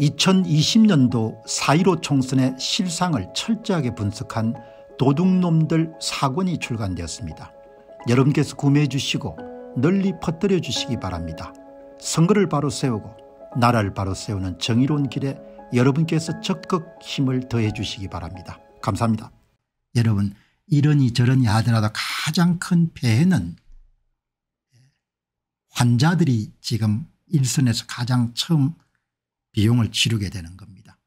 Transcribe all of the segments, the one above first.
2020년도 4.15 총선의 실상을 철저하게 분석한 도둑놈들 사권이 출간되었습니다. 여러분께서 구매해 주시고 널리 퍼뜨려 주시기 바랍니다. 선거를 바로 세우고 나라를 바로 세우는 정의로운 길에 여러분께서 적극 힘을 더해 주시기 바랍니다. 감사합니다. 여러분 이러니 저러니 하더라도 가장 큰 폐해는 환자들이 지금 일선에서 가장 처음 비용을 치르게 되는 겁니다.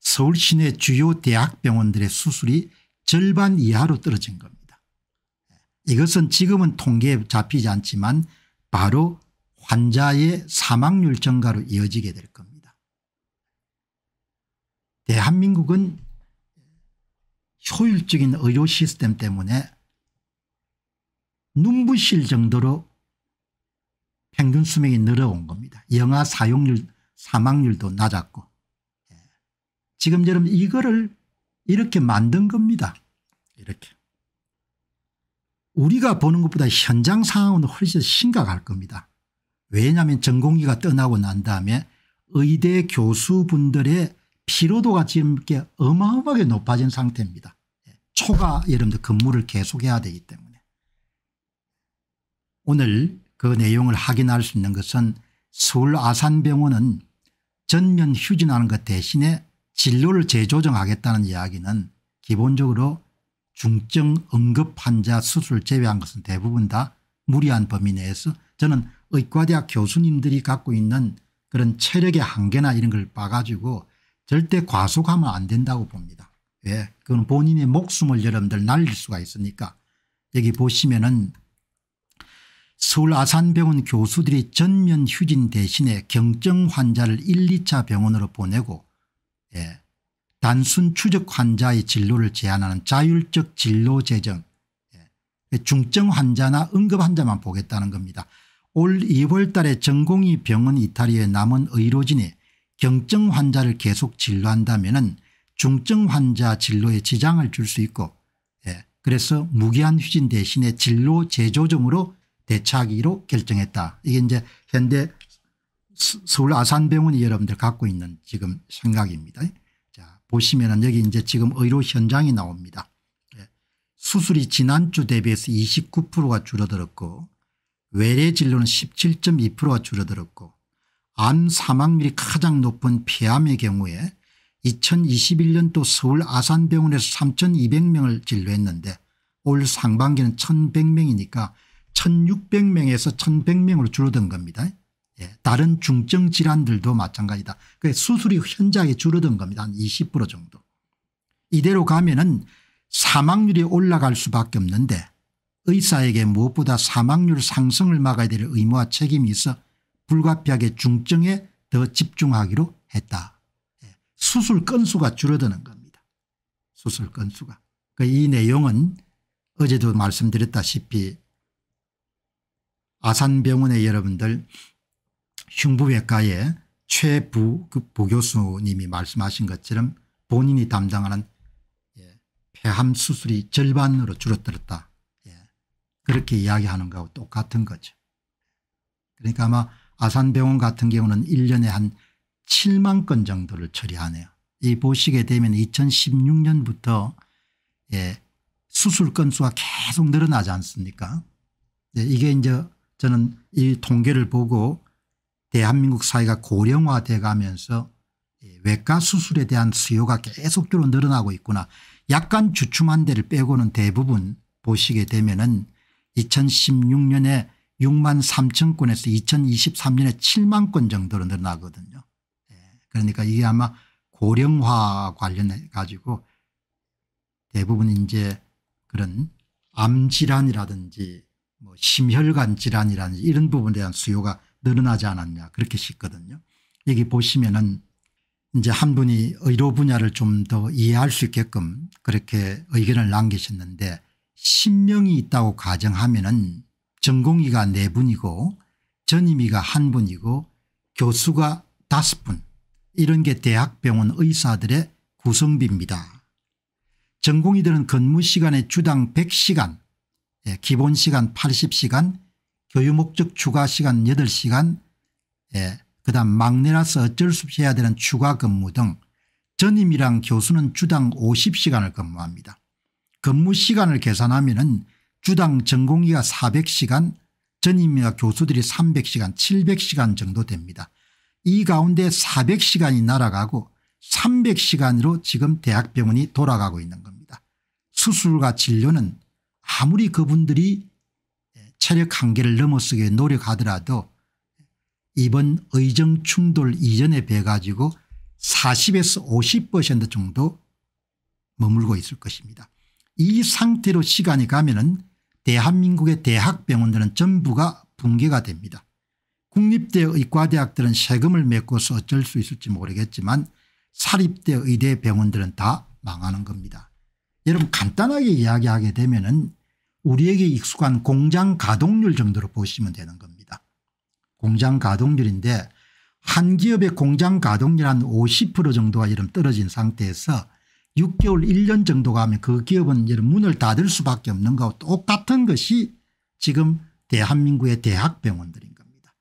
서울 시내 주요 대학병원들의 수술이 절반 이하로 떨어진 겁니다. 이것은 지금은 통계에 잡히지 않지만 바로 환자의 사망률 증가로 이어지게 될 겁니다. 대한민국은 효율적인 의료 시스템 때문에 눈부실 정도로 평균 수명이 늘어온 겁니다. 영아 사용률 사망률도 낮았고 예. 지금 여러분 이거를 이렇게 만든 겁니다. 이렇게. 우리가 보는 것보다 현장 상황은 훨씬 심각할 겁니다. 왜냐하면 전공기가 떠나고 난 다음에 의대 교수분들의 피로도가 지금 이렇게 어마어마하게 높아진 상태입니다. 예. 초과 여러분들 근무를 계속해야 되기 때문에. 오늘 그 내용을 확인할 수 있는 것은 서울 아산병원은 전면 휴진하는 것 대신에 진료를 재조정하겠다는 이야기는 기본적으로 중증 응급 환자 수술 제외한 것은 대부분 다 무리한 범위 내에서 저는 의과대학 교수님들이 갖고 있는 그런 체력의 한계나 이런 걸 봐가지고 절대 과속하면 안 된다고 봅니다. 왜? 예, 그건 본인의 목숨을 여러분들 날릴 수가 있으니까 여기 보시면은 서울 아산병원 교수들이 전면 휴진 대신에 경증 환자를 1, 2차 병원으로 보내고 예, 단순 추적 환자의 진료를 제한하는 자율적 진료 제정 예, 중증 환자나 응급 환자만 보겠다는 겁니다. 올 2월 달에 전공이 병원 이탈리에 남은 의료진이 경증 환자를 계속 진료한다면 중증 환자 진료에 지장을 줄 수 있고 예, 그래서 무기한 휴진 대신에 진료 재조정으로 대차하기로 결정했다. 이게 이제 현대 서울 아산병원이 여러분들 갖고 있는 지금 생각입니다. 자, 보시면은 여기 이제 지금 의료 현장이 나옵니다. 예. 수술이 지난주 대비해서 29%가 줄어들었고 외래 진료는 17.2%가 줄어들었고 암 사망률이 가장 높은 폐암의 경우에 2021년도 서울 아산병원에서 3200명을 진료했는데 올 상반기는 1100명이니까 1600명에서 1100명으로 줄어든 겁니다. 예. 다른 중증 질환들도 마찬가지다. 그 수술이 현저하게 줄어든 겁니다. 한 20% 정도. 이대로 가면 은 사망률이 올라갈 수밖에 없는데 의사에게 무엇보다 사망률 상승을 막아야 될 의무와 책임이 있어 불가피하게 중증에 더 집중하기로 했다. 예, 수술 건수가 줄어드는 겁니다. 수술 건수가. 그 이 내용은 어제도 말씀드렸다시피 아산병원의 여러분들 흉부외과의 최부 그 부교수님이 말씀하신 것처럼 본인이 담당하는 예, 폐암 수술이 절반으로 줄어들었다. 예, 그렇게 이야기하는 거하고 똑같은 거죠. 그러니까 아마 아산병원 같은 경우는 1년에 한 7만 건 정도를 처리하네요. 이 보시게 되면 2016년부터 예, 수술 건수가 계속 늘어나지 않습니까? 네, 이게 이제 저는 이 통계를 보고 대한민국 사회가 고령화돼 가면서 예, 외과 수술에 대한 수요가 계속적으로 늘어나고 있구나. 약간 주춤한 데를 빼고는 대부분 보시게 되면은 2016년에 6만 3천 건에서 2023년에 7만 건 정도로 늘어나거든요. 예, 그러니까 이게 아마 고령화 관련해 가지고 대부분 이제 그런 암질환이라든지 뭐 심혈관 질환이라든지 이런 부분에 대한 수요가 늘어나지 않았냐 그렇게 싶거든요. 여기 보시면은 이제 한 분이 의료 분야를 좀 더 이해할 수 있게끔 그렇게 의견을 남기셨는데 1명이 있다고 가정하면은 전공의가 4분이고 전임의가 1분이고 교수가 5분 이런 게 대학병원 의사들의 구성비입니다. 전공의들은 근무 시간에 주당 100시간 예, 기본 시간 80시간 교육 목적 추가 시간 8시간 예, 그다음 막내라서 어쩔 수 없이 해야 되는 추가 근무 등 전임이랑 교수는 주당 50시간을 근무합니다. 근무 시간을 계산하면 은 주당 전공의가 400시간 전임이와 교수들이 300시간 700시간 정도 됩니다. 이 가운데 400시간이 날아가고 300시간으로 지금 대학병원이 돌아가고 있는 겁니다. 수술과 진료는 아무리 그분들이 체력 한계를 넘어서게 노력하더라도 이번 의정 충돌 이전에 배 가지고 40에서 50% 정도 머물고 있을 것입니다. 이 상태로 시간이 가면 은 대한민국의 대학병원들은 전부가 붕괴가 됩니다. 국립대 의과대학들은 세금을 메꿔서 어쩔 수 있을지 모르겠지만 사립대 의대 병원들은 다 망하는 겁니다. 여러분 간단하게 이야기하게 되면 은 우리에게 익숙한 공장 가동률 정도로 보시면 되는 겁니다. 공장 가동률인데 한 기업의 공장 가동률 한 50% 정도가 이런 떨어진 상태에서 6개월 1년 정도 가면 그 기업은 이런 문을 닫을 수밖에 없는 거하 똑같은 것이 지금 대한민국의 대학병원들인 겁니다.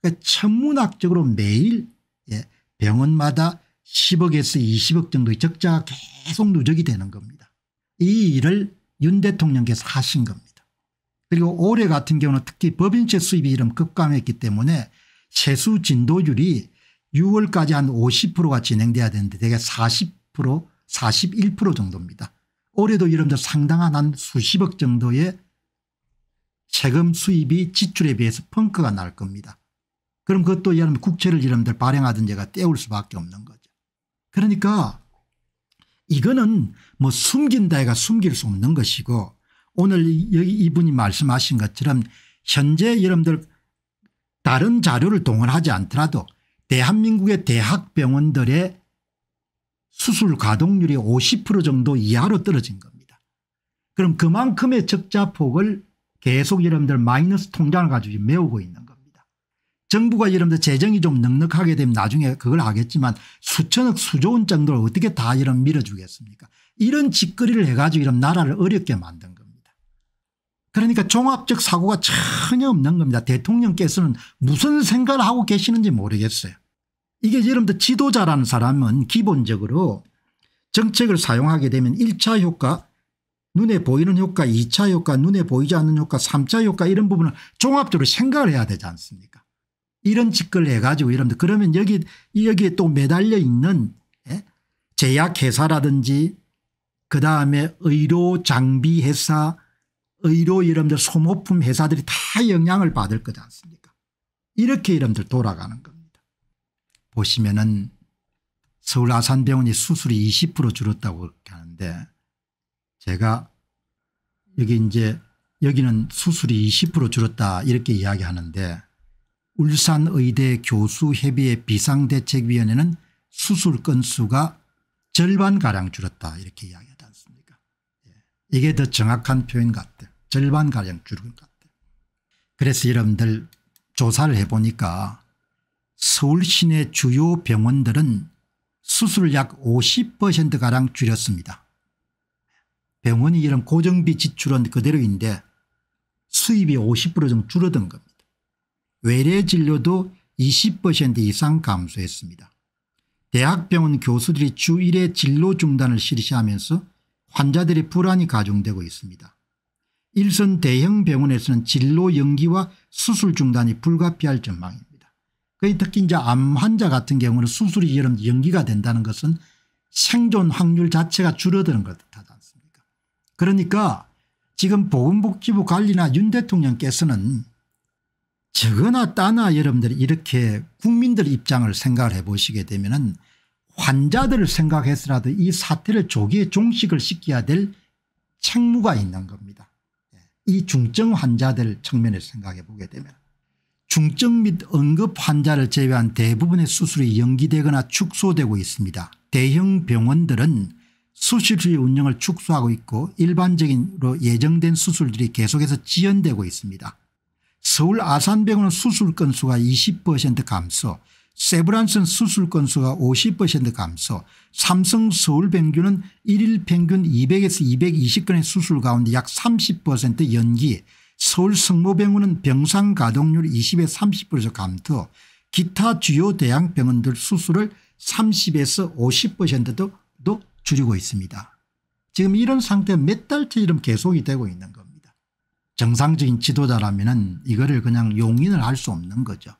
그러니까 천문학적으로 매일 예, 병원마다 10억에서 20억 정도의 적자가 계속 누적이 되는 겁니다. 이 일을 윤 대통령께서 하신 겁니다. 그리고 올해 같은 경우는 특히 법인세 수입이 이런 급감했기 때문에 세수 진도율이 6월까지 한 50%가 진행돼야 되는데 대개 40% 41% 정도입니다. 올해도 여러분들 상당한 한 수십억 정도의 세금 수입이 지출에 비해서 펑크가 날 겁니다. 그럼 그것도 여러분 국채를 여러분들 발행하던 제가 떼울 수밖에 없는 거죠. 그러니까 이거는 뭐 숨긴다 해가 숨길 수 없는 것이고 오늘 여기 이분이 말씀하신 것처럼 현재 여러분들 다른 자료를 동원하지 않더라도 대한민국의 대학병원들의 수술 가동률이 50% 정도 이하로 떨어진 겁니다. 그럼 그만큼의 적자폭을 계속 여러분들 마이너스 통장을 가지고 메우고 있는 겁니다. 정부가 여러분들 재정이 좀 넉넉하게 되면 나중에 그걸 하겠지만 수천억 수조원 정도를 어떻게 다 이런 밀어주겠습니까 이런 짓거리를 해가지고 이런 나라를 어렵게 만든 겁니다. 그러니까 종합적 사고가 전혀 없는 겁니다. 대통령께서는 무슨 생각을 하고 계시는지 모르겠어요. 이게 여러분들 지도자라는 사람은 기본적으로 정책을 사용하게 되면 1차 효과 눈에 보이는 효과 2차 효과 눈에 보이지 않는 효과 3차 효과 이런 부분을 종합적으로 생각을 해야 되지 않습니까 이런 짓을 해가지고 이러면 그러면 여기 여기에 또 매달려 있는 예? 제약회사라든지 그 다음에 의료 장비 회사 의료 이름들 소모품 회사들이 다 영향을 받을 거지 않습니까 이렇게 이름들 돌아가는 겁니다. 보시면은 서울 아산병원이 수술이 20% 줄었다고 그렇게 하는데 제가 여기 이제 여기는 수술이 20% 줄었다 이렇게 이야기하는데 울산의대 교수협의회 비상대책위원회는 수술 건수가 절반가량 줄었다 이렇게 이야기합니다. 이게 더 정확한 표현 같아요. 절반가량 줄은 것 같아요. 그래서 여러분들 조사를 해보니까 서울 시내 주요 병원들은 수술 약 50%가량 줄였습니다. 병원이 이런 고정비 지출은 그대로인데 수입이 50% 정도 줄어든 겁니다. 외래 진료도 20% 이상 감소했습니다. 대학병원 교수들이 주 1회 진로 중단을 실시하면서 환자들의 불안이 가중되고 있습니다. 일선 대형 병원에서는 진로 연기와 수술 중단이 불가피할 전망입니다. 특히 이제 암 환자 같은 경우는 수술이 연기가 된다는 것은 생존 확률 자체가 줄어드는 것 같지 않습니까 그러니까 지금 보건복지부 관리나 윤 대통령께서는 저거나 따나 여러분들이 이렇게 국민들 입장을 생각을 해보시게 되면 은 환자들을 생각해서라도 이 사태를 조기에 종식을 시켜야 될 책무가 있는 겁니다. 예, 이 중증 환자들 측면에서 생각해 보게 되면 중증 및 응급 환자를 제외한 대부분의 수술이 연기되거나 축소되고 있습니다. 대형 병원들은 수술실 운영을 축소하고 있고 일반적으로 예정된 수술들이 계속해서 지연되고 있습니다. 서울 아산병원은 수술 건수가 20% 감소 세브란슨 수술 건수가 50% 감소 삼성 서울 병균은 1일 평균 200에서 220건의 수술 가운데 약 30% 연기 서울 성모병원은 병상 가동률 20에서 30% 감소 기타 주요 대학병원들 수술을 30에서 50%도 줄이고 있습니다. 지금 이런 상태 몇 달째 이름 계속이 되고 있는 겁니다. 정상적인 지도자라면 이거를 그냥 용인을 할 수 없는 거죠.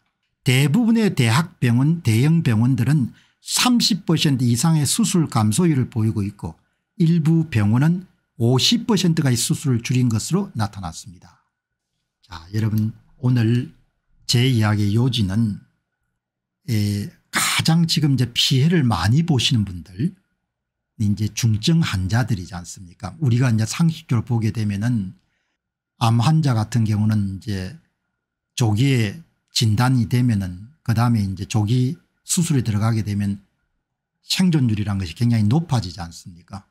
대부분의 대학병원 대형 병원들은 30% 이상의 수술 감소율을 보이고 있고 일부 병원은 5 0가 수술을 줄인 것으로 나타났습니다. 자 여러분 오늘 제 이야기의 요지는 에, 가장 지금 이제 피해를 많이 보시는 분들 이제 중증 환자들이지 않습니까 우리가 이제 상식적으로 보게 되면은 암 환자 같은 경우는 이제 조기에 진단이 되면은 그 다음에 이제 조기 수술에 들어가게 되면 생존율이란 것이 굉장히 높아지지 않습니까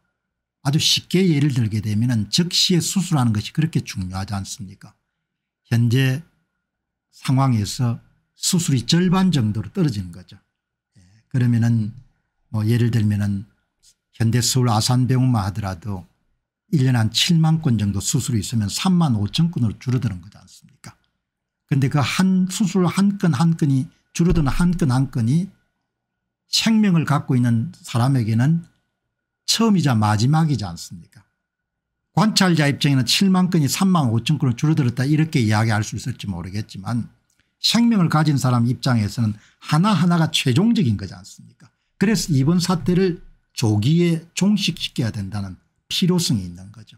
아주 쉽게 예를 들게 되면 즉시에 수술하는 것이 그렇게 중요하지 않습니까 현재 상황에서 수술이 절반 정도로 떨어지는 거죠. 예. 그러면은 뭐 예를 들면은 현대 서울 아산병원만 하더라도 1년한 7만 건 정도 수술이 있으면 3만 5천 건으로 줄어드는 거지 않습니까 근데 그 한 수술 한 건 한 건이 줄어드는 한 건 한 건이 생명을 갖고 있는 사람에게는 처음이자 마지막이지 않습니까 관찰자 입장에는 7만 건이 3만 5천 건으로 줄어들었다 이렇게 이야기할 수 있을지 모르겠지만 생명을 가진 사람 입장에서는 하나하나가 최종적인 거지 않습니까 그래서 이번 사태를 조기에 종식시켜야 된다는 필요성이 있는 거죠.